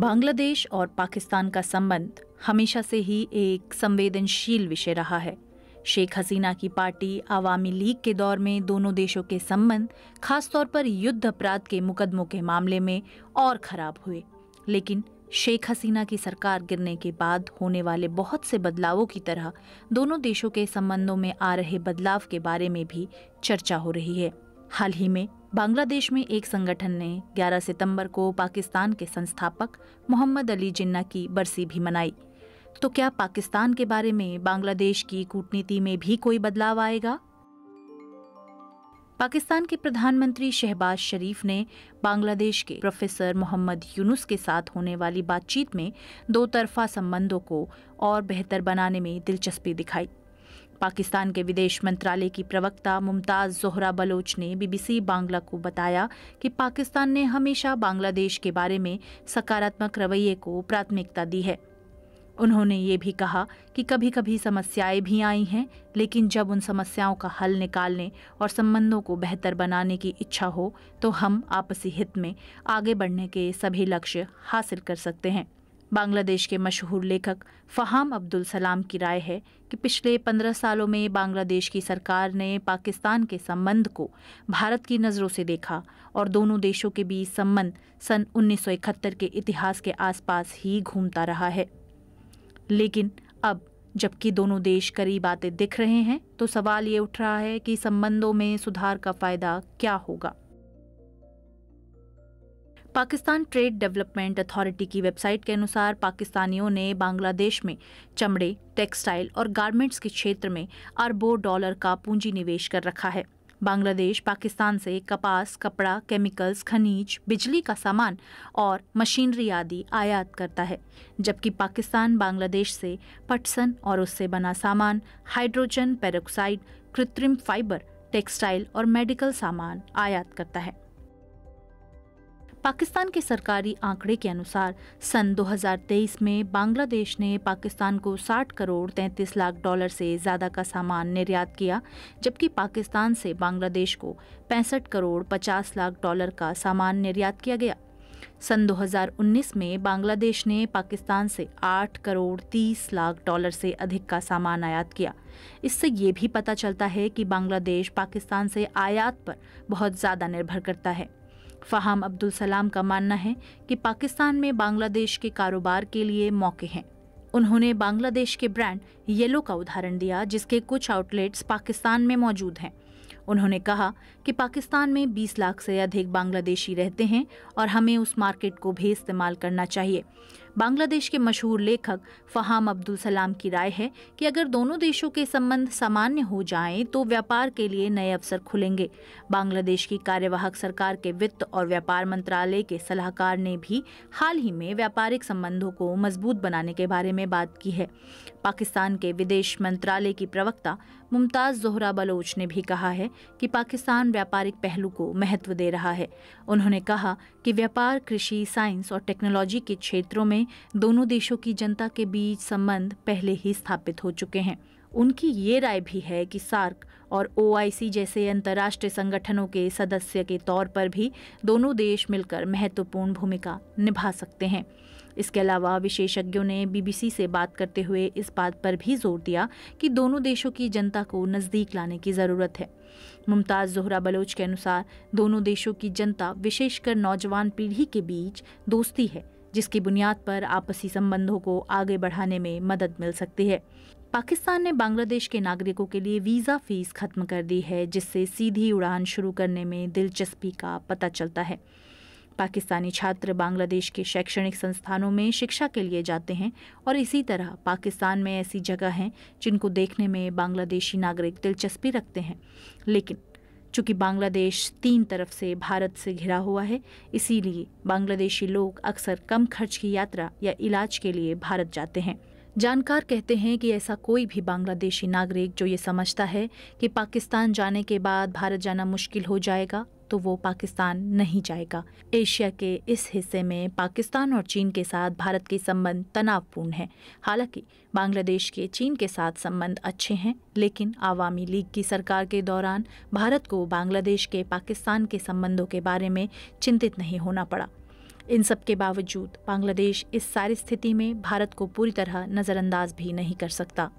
बांग्लादेश और पाकिस्तान का संबंध हमेशा से ही एक संवेदनशील विषय रहा है शेख हसीना की पार्टी आवामी लीग के दौर में दोनों देशों के संबंध खासतौर पर युद्ध अपराध के मुकदमों के मामले में और खराब हुए लेकिन शेख हसीना की सरकार गिरने के बाद होने वाले बहुत से बदलावों की तरह दोनों देशों के संबंधों में आ रहे बदलाव के बारे में भी चर्चा हो रही है हाल ही में बांग्लादेश में एक संगठन ने 11 सितंबर को पाकिस्तान के संस्थापक मोहम्मद अली जिन्ना की बरसी भी मनाई तो क्या पाकिस्तान के बारे में बांग्लादेश की कूटनीति में भी कोई बदलाव आएगा पाकिस्तान के प्रधानमंत्री शहबाज शरीफ ने बांग्लादेश के प्रोफेसर मोहम्मद यूनुस के साथ होने वाली बातचीत में दो तरफा संबंधों को और बेहतर बनाने में दिलचस्पी दिखाई पाकिस्तान के विदेश मंत्रालय की प्रवक्ता मुमताज़ जोहरा बलोच ने बीबीसी बांग्ला को बताया कि पाकिस्तान ने हमेशा बांग्लादेश के बारे में सकारात्मक रवैये को प्राथमिकता दी है उन्होंने ये भी कहा कि कभी कभी समस्याएं भी आई हैं लेकिन जब उन समस्याओं का हल निकालने और संबंधों को बेहतर बनाने की इच्छा हो तो हम आपसी हित में आगे बढ़ने के सभी लक्ष्य हासिल कर सकते हैं बांग्लादेश के मशहूर लेखक फ़हाम अब्दुल सलाम की राय है कि पिछले पंद्रह सालों में बांग्लादेश की सरकार ने पाकिस्तान के संबंध को भारत की नज़रों से देखा और दोनों देशों के बीच संबंध सन उन्नीस के इतिहास के आसपास ही घूमता रहा है लेकिन अब जबकि दोनों देश करीब आते दिख रहे हैं तो सवाल ये उठ रहा है कि संबंधों में सुधार का फ़ायदा क्या होगा पाकिस्तान ट्रेड डेवलपमेंट अथॉरिटी की वेबसाइट के अनुसार पाकिस्तानियों ने बांग्लादेश में चमड़े टेक्सटाइल और गारमेंट्स के क्षेत्र में अरबों डॉलर का पूंजी निवेश कर रखा है बांग्लादेश पाकिस्तान से कपास कपड़ा केमिकल्स खनिज बिजली का सामान और मशीनरी आदि आयात करता है जबकि पाकिस्तान बांग्लादेश से पटसन और उससे बना सामान हाइड्रोजन पेरोक्साइड कृत्रिम फाइबर टेक्सटाइल और मेडिकल सामान आयात करता है पाकिस्तान के सरकारी आंकड़े के अनुसार सन 2023 में बांग्लादेश ने पाकिस्तान को 60 करोड़ 33 लाख डॉलर से ज़्यादा का सामान निर्यात किया जबकि पाकिस्तान से बांग्लादेश को पैंसठ करोड़ 50 लाख डॉलर का सामान निर्यात किया गया सन 2019 में बांग्लादेश ने पाकिस्तान से 8 करोड़ 30 लाख डॉलर से अधिक का सामान आयात किया इससे ये भी पता चलता है कि बांग्लादेश पाकिस्तान से आयात पर बहुत ज़्यादा निर्भर करता है फ़हाम अब्दुल सलाम का मानना है कि पाकिस्तान में बांग्लादेश के कारोबार के लिए मौके हैं उन्होंने बांग्लादेश के ब्रांड येलो का उदाहरण दिया जिसके कुछ आउटलेट्स पाकिस्तान में मौजूद हैं उन्होंने कहा कि पाकिस्तान में 20 लाख से अधिक बांग्लादेशी रहते हैं और हमें उस मार्केट को भी इस्तेमाल करना चाहिए बांग्लादेश के मशहूर लेखक फ़हाम अब्दुल सलाम की राय है कि अगर दोनों देशों के संबंध सामान्य हो जाएं तो व्यापार के लिए नए अवसर खुलेंगे बांग्लादेश की कार्यवाहक सरकार के वित्त और व्यापार मंत्रालय के सलाहकार ने भी हाल ही में व्यापारिक संबंधों को मजबूत बनाने के बारे में बात की है पाकिस्तान के विदेश मंत्रालय की प्रवक्ता मुमताज़ जोहरा बलोच ने भी कहा है कि पाकिस्तान व्यापारिक पहलू को महत्व दे रहा है उन्होंने कहा कि व्यापार कृषि साइंस और टेक्नोलॉजी के क्षेत्रों में में दोनों देशों की जनता के बीच संबंध पहले ही स्थापित हो चुके हैं उनकी ये राय भी है कि सार्क और ओआईसी जैसे अंतर्राष्ट्रीय संगठनों के सदस्य के तौर पर भी दोनों देश मिलकर महत्वपूर्ण भूमिका निभा सकते हैं इसके अलावा विशेषज्ञों ने बीबीसी से बात करते हुए इस बात पर भी जोर दिया कि दोनों देशों की जनता को नज़दीक लाने की ज़रूरत है मुमताज़ जोहरा बलोच के अनुसार दोनों देशों की जनता विशेषकर नौजवान पीढ़ी के बीच दोस्ती है जिसकी बुनियाद पर आपसी संबंधों को आगे बढ़ाने में मदद मिल सकती है पाकिस्तान ने बांग्लादेश के नागरिकों के लिए वीज़ा फीस खत्म कर दी है जिससे सीधी उड़ान शुरू करने में दिलचस्पी का पता चलता है पाकिस्तानी छात्र बांग्लादेश के शैक्षणिक संस्थानों में शिक्षा के लिए जाते हैं और इसी तरह पाकिस्तान में ऐसी जगह हैं जिनको देखने में बांग्लादेशी नागरिक दिलचस्पी रखते हैं लेकिन चूँकि बांग्लादेश तीन तरफ से भारत से घिरा हुआ है इसीलिए बांग्लादेशी लोग अक्सर कम खर्च की यात्रा या इलाज के लिए भारत जाते हैं जानकार कहते हैं कि ऐसा कोई भी बांग्लादेशी नागरिक जो ये समझता है कि पाकिस्तान जाने के बाद भारत जाना मुश्किल हो जाएगा तो वो पाकिस्तान नहीं जाएगा एशिया के इस हिस्से में पाकिस्तान और चीन के साथ भारत के संबंध तनावपूर्ण हैं हालांकि बांग्लादेश के चीन के साथ संबंध अच्छे हैं लेकिन आवामी लीग की सरकार के दौरान भारत को बांग्लादेश के पाकिस्तान के संबंधों के बारे में चिंतित नहीं होना पड़ा इन सब के बावजूद बांग्लादेश इस सारी स्थिति में भारत को पूरी तरह नज़रअंदाज भी नहीं कर सकता